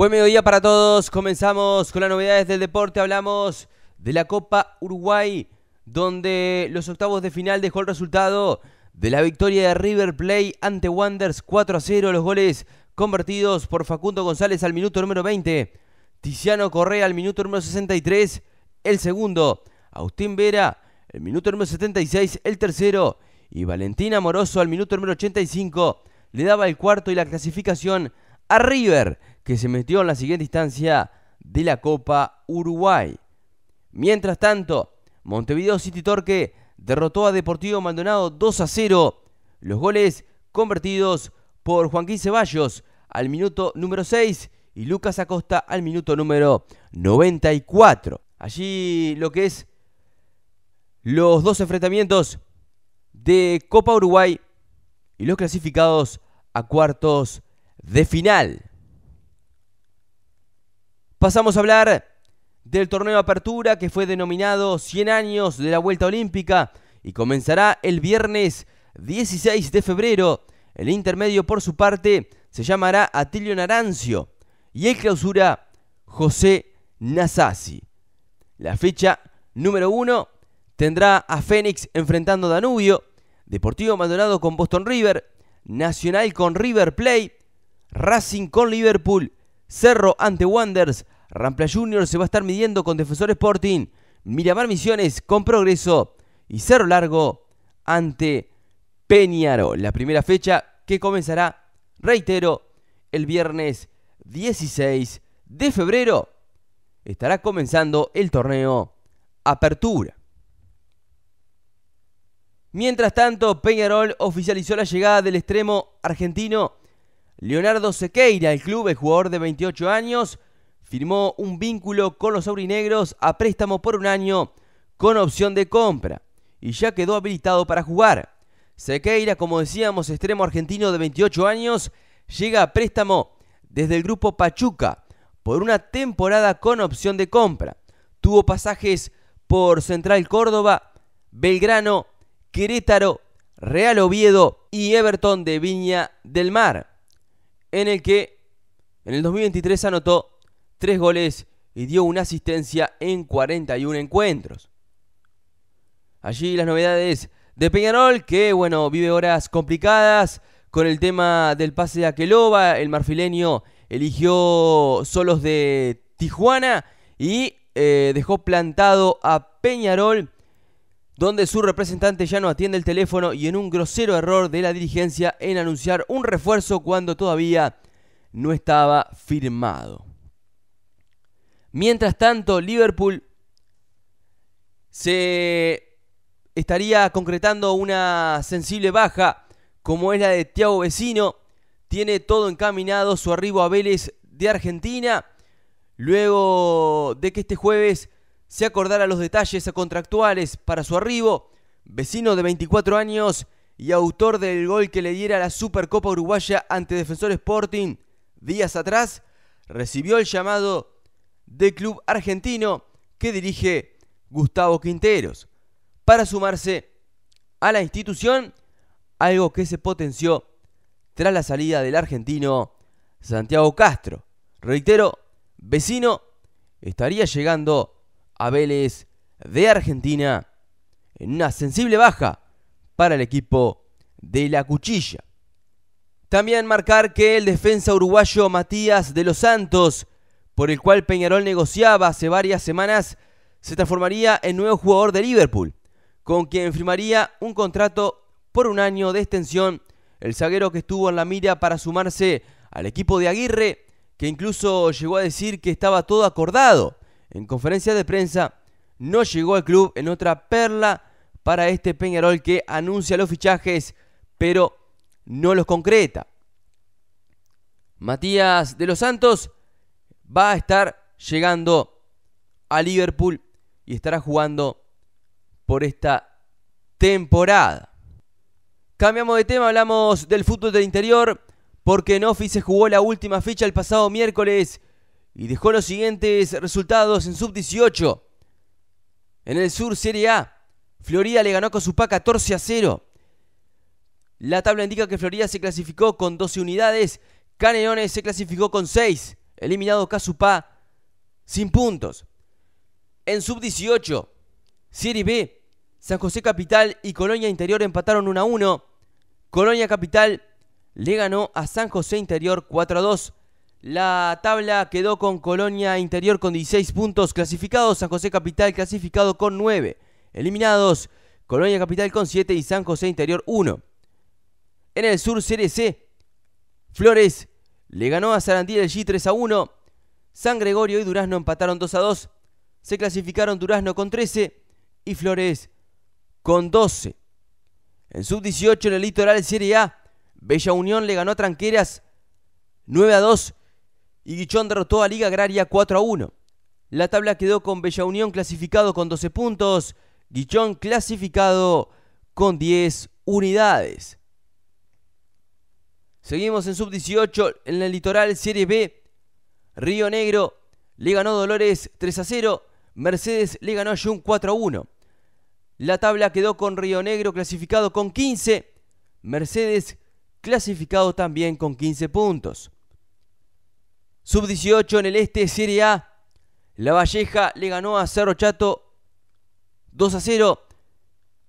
Buen mediodía para todos. Comenzamos con las novedades del deporte. Hablamos de la Copa Uruguay, donde los octavos de final dejó el resultado de la victoria de River Play ante Wanderers 4 a 0. Los goles convertidos por Facundo González al minuto número 20, Tiziano Correa al minuto número 63, el segundo, Agustín Vera el minuto número 76, el tercero, y Valentina Moroso al minuto número 85 le daba el cuarto y la clasificación a River que se metió en la siguiente instancia de la Copa Uruguay. Mientras tanto, Montevideo City Torque derrotó a Deportivo Maldonado 2 a 0. Los goles convertidos por Juanquín Ceballos al minuto número 6 y Lucas Acosta al minuto número 94. Allí lo que es los dos enfrentamientos de Copa Uruguay y los clasificados a cuartos de final. Pasamos a hablar del torneo Apertura que fue denominado 100 años de la Vuelta Olímpica y comenzará el viernes 16 de febrero. El intermedio por su parte se llamará Atilio Narancio y el clausura José Nasasi. La fecha número uno tendrá a Fénix enfrentando a Danubio, Deportivo Maldonado con Boston River, Nacional con River Play, Racing con Liverpool, Cerro ante Wanders, Rampla Junior se va a estar midiendo con Defensor Sporting, Miramar Misiones con Progreso y Cerro Largo ante Peñarol. La primera fecha que comenzará, reitero, el viernes 16 de febrero estará comenzando el torneo Apertura. Mientras tanto, Peñarol oficializó la llegada del extremo argentino Leonardo Sequeira, el club, el jugador de 28 años, firmó un vínculo con los aurinegros a préstamo por un año con opción de compra y ya quedó habilitado para jugar. Sequeira, como decíamos, extremo argentino de 28 años, llega a préstamo desde el grupo Pachuca por una temporada con opción de compra. Tuvo pasajes por Central Córdoba, Belgrano, Querétaro, Real Oviedo y Everton de Viña del Mar en el que en el 2023 anotó tres goles y dio una asistencia en 41 encuentros. Allí las novedades de Peñarol, que bueno, vive horas complicadas con el tema del pase de Aqueloba, el marfileño eligió solos de Tijuana y eh, dejó plantado a Peñarol donde su representante ya no atiende el teléfono y en un grosero error de la dirigencia en anunciar un refuerzo cuando todavía no estaba firmado. Mientras tanto, Liverpool se estaría concretando una sensible baja como es la de Thiago Vecino. Tiene todo encaminado su arribo a Vélez de Argentina. Luego de que este jueves se acordará los detalles contractuales para su arribo, vecino de 24 años y autor del gol que le diera la Supercopa Uruguaya ante Defensor Sporting días atrás, recibió el llamado del club argentino que dirige Gustavo Quinteros para sumarse a la institución, algo que se potenció tras la salida del argentino Santiago Castro. Reitero, vecino estaría llegando a de Argentina en una sensible baja para el equipo de la cuchilla. También marcar que el defensa uruguayo Matías de los Santos, por el cual Peñarol negociaba hace varias semanas, se transformaría en nuevo jugador de Liverpool, con quien firmaría un contrato por un año de extensión, el zaguero que estuvo en la mira para sumarse al equipo de Aguirre, que incluso llegó a decir que estaba todo acordado en conferencia de prensa no llegó al club en otra perla para este Peñarol que anuncia los fichajes pero no los concreta. Matías de los Santos va a estar llegando a Liverpool y estará jugando por esta temporada. Cambiamos de tema, hablamos del fútbol del interior porque en se jugó la última ficha el pasado miércoles y dejó los siguientes resultados en sub-18. En el sur, Serie A, Florida le ganó a PA 14 a 0. La tabla indica que Florida se clasificó con 12 unidades, Canelones se clasificó con 6, eliminado Casupá sin puntos. En sub-18, Serie B, San José Capital y Colonia Interior empataron 1 a 1. Colonia Capital le ganó a San José Interior 4 a 2. La tabla quedó con Colonia Interior con 16 puntos clasificados, San José Capital clasificado con 9. Eliminados, Colonia Capital con 7 y San José Interior 1. En el sur Serie C, Flores le ganó a Sarandí del G 3 a 1. San Gregorio y Durazno empataron 2 a 2. Se clasificaron Durazno con 13 y Flores con 12. En sub 18 en el litoral Serie A, Bella Unión le ganó a Tranqueras 9 a 2 y Guichón derrotó a Liga Agraria 4 a 1. La tabla quedó con Bella Unión clasificado con 12 puntos, Guichón clasificado con 10 unidades. Seguimos en sub-18 en el litoral Serie B. Río Negro le ganó Dolores 3 a 0. Mercedes le ganó a Jun 4 a 1. La tabla quedó con Río Negro clasificado con 15. Mercedes clasificado también con 15 puntos. Sub-18 en el este, Serie A. La Valleja le ganó a Cerro Chato 2 a 0.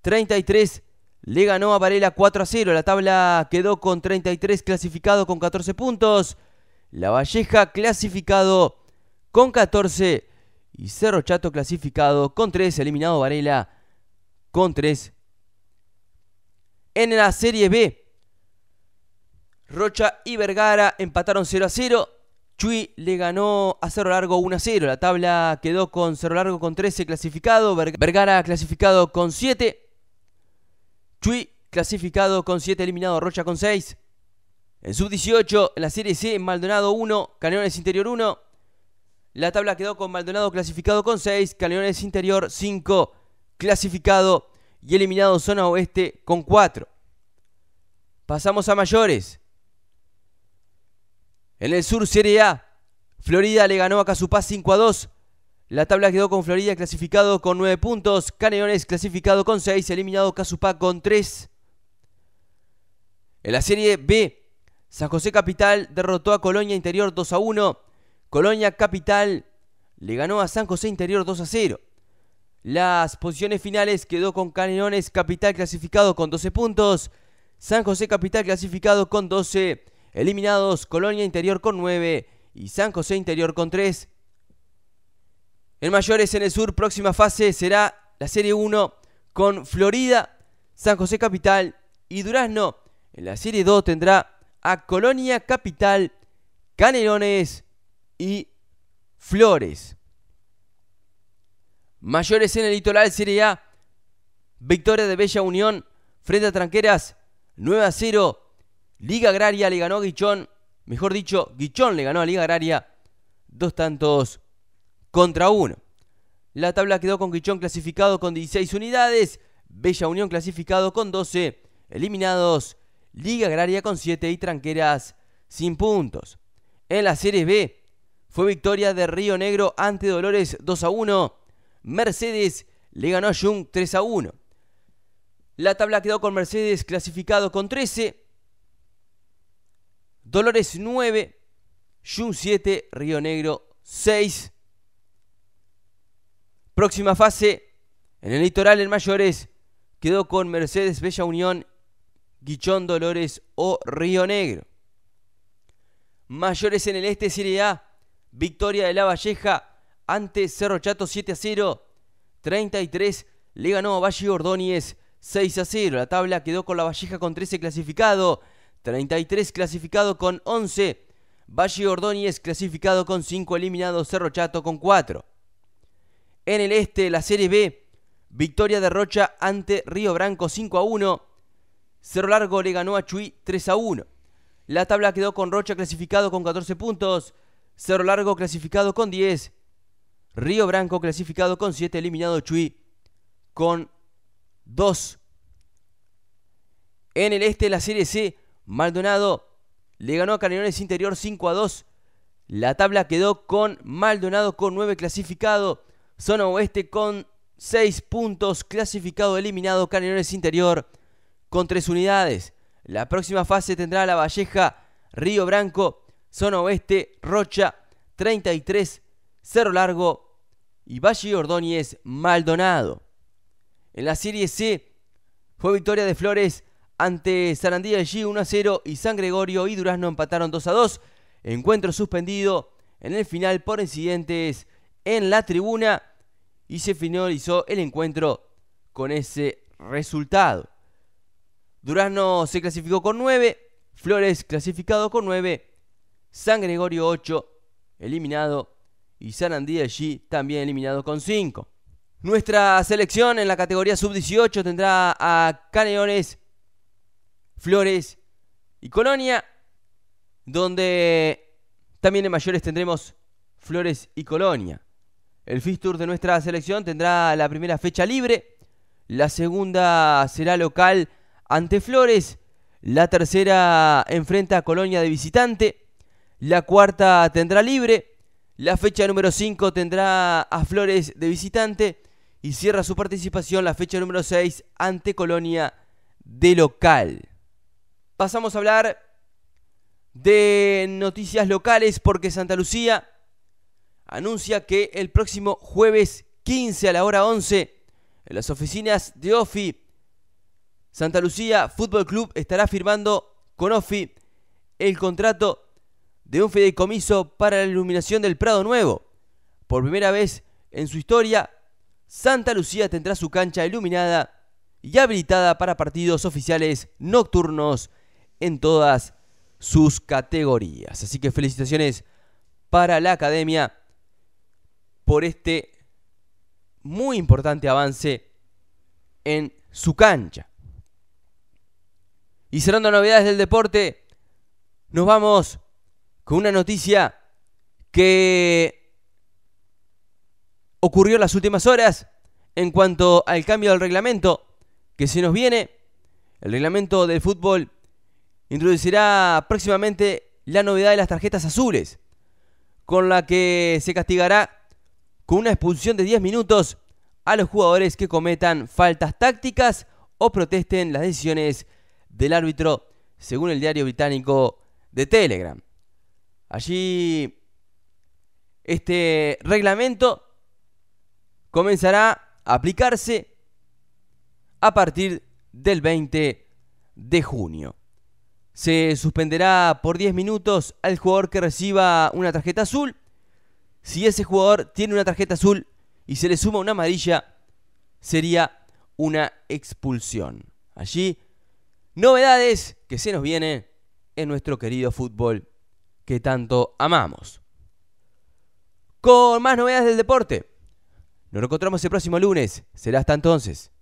33 le ganó a Varela 4 a 0. La tabla quedó con 33 clasificado con 14 puntos. La Valleja clasificado con 14. Y Cerro Chato clasificado con 3. Eliminado Varela con 3. En la Serie B, Rocha y Vergara empataron 0 a 0. Chui le ganó a Cerro Largo 1 a 0. La tabla quedó con Cerro Largo con 13 clasificado. Vergara clasificado con 7. Chui clasificado con 7 eliminado. Rocha con 6. En sub-18, la Serie C, Maldonado 1, Caneones Interior 1. La tabla quedó con Maldonado clasificado con 6, Caneones Interior 5, clasificado y eliminado Zona Oeste con 4. Pasamos a mayores. En el sur, Serie A, Florida le ganó a Casupá 5 a 2. La tabla quedó con Florida clasificado con 9 puntos, Caneones clasificado con 6, eliminado Casupá con 3. En la Serie B, San José Capital derrotó a Colonia Interior 2 a 1. Colonia Capital le ganó a San José Interior 2 a 0. Las posiciones finales quedó con Caneones Capital clasificado con 12 puntos, San José Capital clasificado con 12 Eliminados Colonia Interior con 9 y San José Interior con 3. En mayores en el sur, próxima fase será la Serie 1 con Florida, San José Capital y Durazno. En la Serie 2 tendrá a Colonia Capital, Canelones y Flores. Mayores en el litoral Serie A, victoria de Bella Unión frente a Tranqueras, 9 a 0 Liga Agraria le ganó a Guichón, mejor dicho, Guichón le ganó a Liga Agraria dos tantos contra uno. La tabla quedó con Guichón clasificado con 16 unidades, Bella Unión clasificado con 12, eliminados Liga Agraria con 7 y Tranqueras sin puntos. En la Serie B fue victoria de Río Negro ante Dolores 2 a 1, Mercedes le ganó a Jung 3 a 1. La tabla quedó con Mercedes clasificado con 13, Dolores 9, Jun 7, Río Negro 6. Próxima fase, en el litoral en mayores, quedó con Mercedes Bella Unión, Guichón Dolores o Río Negro. Mayores en el este, Serie A, victoria de La Valleja ante Cerro Chato 7 a 0. 33 le ganó a Valle Ordóñez 6 a 0. La tabla quedó con La Valleja con 13 clasificado. 33 clasificado con 11. Valle Ordóñez clasificado con 5 eliminado, Cerro Chato con 4. En el este, la Serie B, victoria de Rocha ante Río Branco 5 a 1. Cerro Largo le ganó a Chuy 3 a 1. La tabla quedó con Rocha clasificado con 14 puntos, Cerro Largo clasificado con 10, Río Branco clasificado con 7, eliminado Chuy con 2. En el este, la Serie C, Maldonado le ganó a Canelones Interior 5 a 2. La tabla quedó con Maldonado con 9 clasificado, Zona Oeste con 6 puntos, clasificado eliminado Canelones Interior con 3 unidades. La próxima fase tendrá La Valleja, Río Branco, Zona Oeste, Rocha, 33, Cerro Largo y Valle Ordóñez Maldonado. En la Serie C fue victoria de Flores ante Sarandía G 1 a 0 y San Gregorio y Durazno empataron 2 a 2. Encuentro suspendido en el final por incidentes en la tribuna y se finalizó el encuentro con ese resultado. Durazno se clasificó con 9, Flores clasificado con 9, San Gregorio 8 eliminado y Sarandía G también eliminado con 5. Nuestra selección en la categoría sub-18 tendrá a Caneones Flores y Colonia, donde también en mayores tendremos Flores y Colonia. El Fistur de nuestra selección tendrá la primera fecha libre, la segunda será local ante Flores, la tercera enfrenta a Colonia de visitante, la cuarta tendrá libre, la fecha número 5 tendrá a Flores de visitante y cierra su participación la fecha número 6 ante Colonia de local pasamos a hablar de noticias locales porque Santa Lucía anuncia que el próximo jueves 15 a la hora 11 en las oficinas de OFI Santa Lucía Fútbol Club estará firmando con OFI el contrato de un fideicomiso para la iluminación del Prado Nuevo. Por primera vez en su historia, Santa Lucía tendrá su cancha iluminada y habilitada para partidos oficiales nocturnos en todas sus categorías. Así que felicitaciones para la academia por este muy importante avance en su cancha. Y cerrando novedades del deporte, nos vamos con una noticia que ocurrió en las últimas horas en cuanto al cambio del reglamento que se nos viene. El reglamento del fútbol introducirá próximamente la novedad de las tarjetas azules, con la que se castigará con una expulsión de 10 minutos a los jugadores que cometan faltas tácticas o protesten las decisiones del árbitro, según el diario británico de Telegram. Allí este reglamento comenzará a aplicarse a partir del 20 de junio. Se suspenderá por 10 minutos al jugador que reciba una tarjeta azul. Si ese jugador tiene una tarjeta azul y se le suma una amarilla, sería una expulsión. Allí, novedades que se nos vienen en nuestro querido fútbol que tanto amamos. Con más novedades del deporte. Nos encontramos el próximo lunes. Será hasta entonces.